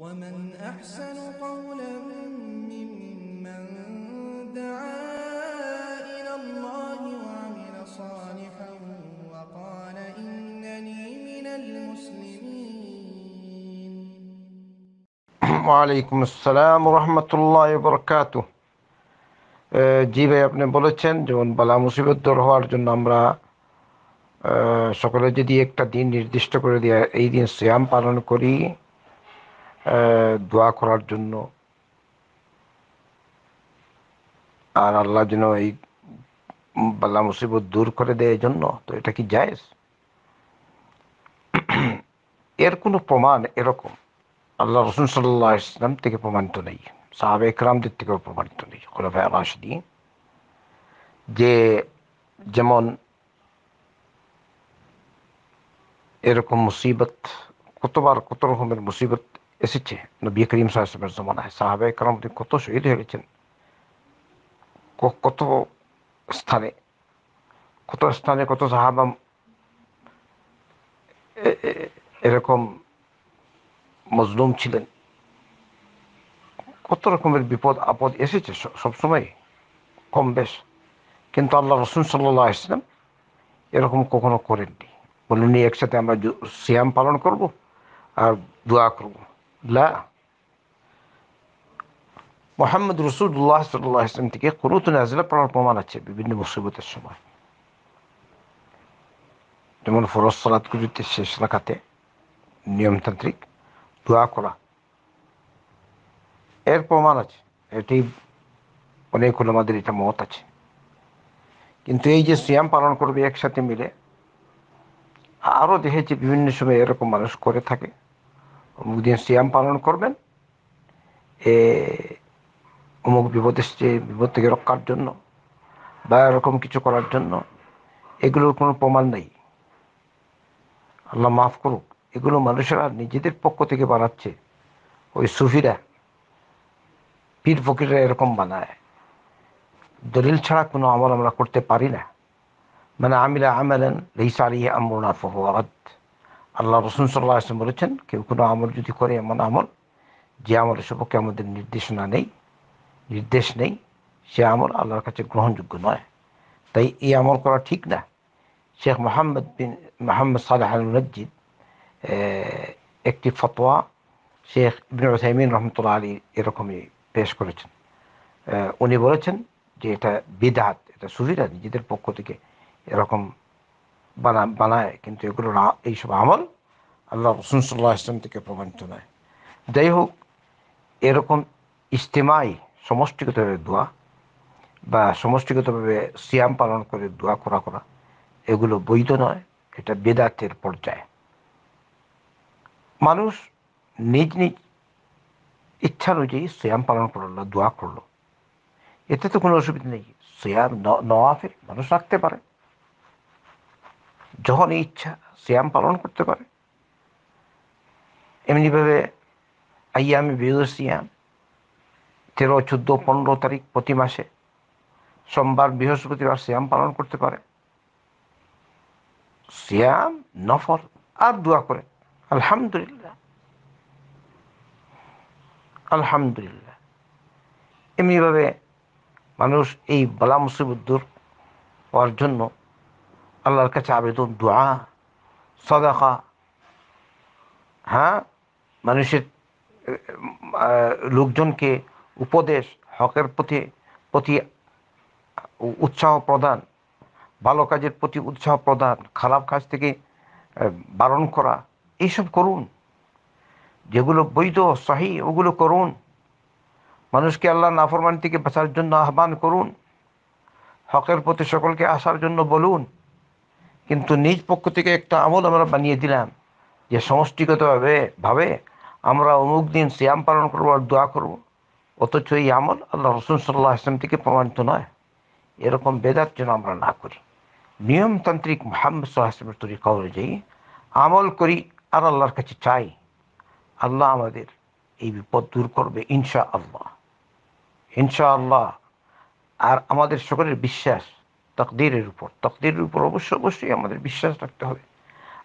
ومن أحسن قولا ممن دعا إلى الله وعمل صالحا وقال إنني من المسلمين وعليكم السلام ورحمة الله وبركاته জি ভাই আপনি বলেছেন যেমন বালা মুসিবত দূর হওয়ার জন্য আমরা সকলে যদি একটা দিন নির্দিষ্ট করে দেওয়া এই দিন শ্যাম পালন করি দোয়া করার জন্য আর আল্লাহ যেন এই বাল্লা মুসিবত দূর করে দেয় এই জন্য তো এটা কি জায়েজ এর কোনো প্রমাণ এরকম আল্লাহ রসুন সাল্লা ইসলাম থেকে প্রমাণিত নেই সাহাব একরামদের থেকেও প্রমাণিত নেই খোলাফায় দিয়ে যে যেমন এরকম মুসিবত কতবার কত রকমের মুসিবত এসেছে নবী করিম সাহেবের জমানায় সাহাবে কারণ কত শহীদ হয়ে গেছেন কত স্থানে কত স্থানে কত সাহাবা এরকম মজলুম ছিলেন কত রকমের বিপদ আপদ এসেছে সবসময় কম বেশ কিন্তু আল্লাহ রসুন সাল্লাহ ইসলাম এরকম কখনো করেননি বলেননি একসাথে আমরা সিয়াম পালন করব আর দোয়া করবো লা মোহাম্মদ রসুল্লাহ সাল্লাহ ইসলাম থেকে কুরুত নাজিলা পড়ার প্রমাণ আছে বিভিন্ন মুসিবতের সময় যেমন ফরজ সালাত কুজুতে শেষ রাখাতে নিয়মতান্ত্রিক দোয়া করা এর প্রমাণ আছে এটি অনেক আমাদের এটা মত আছে কিন্তু এই যে সিয়াম পালন করবে একসাথে মিলে আরও দেখেছি বিভিন্ন সময় এরকম মানুষ করে থাকে অমুক দিন সিয়াম পালন করবেন এ অমুক বিপদ এসছে বিপদ থেকে রক্ষার জন্য বা এরকম কিছু করার জন্য এগুলোর কোনো প্রমাণ নেই আল্লাহ মাফ করুক এগুলো মানুষেরা নিজেদের পক্ষ থেকে বানাচ্ছে ওই সুফিরা পীর ফকিরা এরকম বানায় দলিল ছাড়া কোনো আমল আমরা করতে পারি না মানে আমিরা আমেলেন রিসারি আমরুনা ফহরাত আল্লাহ রসুন সাল্লাহ আসলাম বলেছেন কেউ কোনো আমল যদি করে এমন আমল যে আমলের সম্পর্কে আমাদের নির্দেশনা নেই নির্দেশ নেই সে আমল আল্লাহর কাছে গ্রহণযোগ্য নয় তাই এই আমল করা ঠিক না শেখ মোহাম্মদ বিন মোহাম্মদ সালাহ আল একটি ফতোয়া শেখ ইবিন ওসাইমিন রহমতুল্লাহ আলী এরকমই পেশ করেছেন উনি বলেছেন যে এটা বিদাত এটা সুবিধা নিজেদের পক্ষ থেকে এরকম বানা বানায় কিন্তু এগুলো এইসব আমল আল্লাহ সাল্লাহ ইসলাম থেকে প্রমাণিত নয় যাই হোক এরকম ইজতেমাই সমষ্টিগতভাবে দোয়া বা সমষ্টিগতভাবে সিয়াম পালন করে দোয়া করা করা এগুলো বৈধ নয় এটা বেদাতের পর্যায়ে মানুষ নিজ নিজ ইচ্ছা অনুযায়ী সিয়াম পালন করলো দোয়া করলো এতে তো কোনো অসুবিধা নেই সিয়াম নওয়াফের মানুষ রাখতে পারে যখন ইচ্ছা শ্যাম পালন করতে পারে এমনিভাবে আইয়ামি বিউজ সিয়াম তেরো চোদ্দো পনেরো তারিখ প্রতি মাসে সোমবার বৃহস্পতিবার শ্যাম পালন করতে পারে শ্যাম নফর আর দোয়া করে আলহামদুলিল্লাহ আলহামদুলিল্লাহ এমনিভাবে মানুষ এই বালা মুসিবুদ্দুর হওয়ার জন্য আল্লাহর কাছে আবেদন দোয়া সদাকা হ্যাঁ মানুষের লোকজনকে উপদেশ হকের প্রতি প্রতি উৎসাহ প্রদান ভালো কাজের প্রতি উৎসাহ প্রদান খারাপ কাজ থেকে বারণ করা এইসব করুন যেগুলো বৈধ সাহি ওগুলো করুন মানুষকে আল্লাহ নাফরমান থেকে বাঁচার জন্য আহ্বান করুন হকের প্রতি সকলকে আসার জন্য বলুন কিন্তু নিজ পক্ষ থেকে একটা আমল আমরা বানিয়ে দিলাম যে সমষ্টিগতভাবে ভাবে আমরা অমুক দিন শ্যাম পালন করবো আর দোয়া করব অথচ এই আমল আল্লাহ রসুল সাল্লাহ আসলাম থেকে প্রমাণিত নয় এরকম বেদার যেন আমরা না করি নিয়মতান্ত্রিক মোহাম্মদ তৈরি তরিকা অনুযায়ী আমল করি আর আল্লাহর কাছে চাই আল্লাহ আমাদের এই বিপদ দূর করবে ইনশা আল্লাহ ইনশা আল্লাহ আর আমাদের সকলের বিশ্বাস তকদিরের উপর তকদিরের উপর অবশ্য অবশ্যই আমাদের বিশ্বাস রাখতে হবে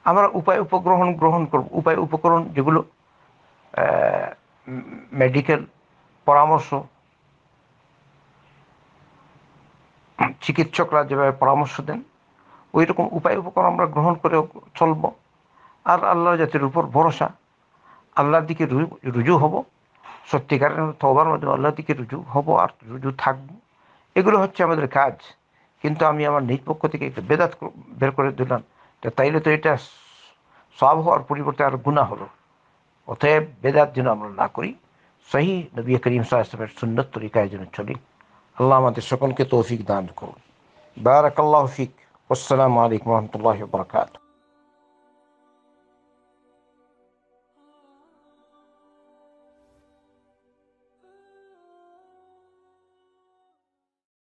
আমরা উপায় উপগ্রহণ গ্রহণ করব উপায় উপকরণ যেগুলো মেডিকেল পরামর্শ চিকিৎসকরা যেভাবে পরামর্শ দেন ওই রকম উপায় উপকরণ আমরা গ্রহণ করে চলব আর আল্লাহ জাতির উপর ভরসা আল্লাহর দিকে রুজু হব সত্যিকারের তবার মাধ্যমে আল্লাহর দিকে রুজু হব আর রুজু থাকব এগুলো হচ্ছে আমাদের কাজ কিন্তু আমি আমার নিজ পক্ষ থেকে একটু বেদাত বের করে দিলাম তাইলে তো এটা সব হওয়ার পরিবর্তে আর গুণা হলো অতএব বেদাত যেন আমরা না করি সহি নবী করিম সাহায্যের সুন্দর তরিকায় যেন চলি আল্লাহ আমাদের সকলকে তৌফিক দান করুন বারাকাল্লাহ ফিক আসসালামু আলাইকুম রহমতুল্লাহ বরকাত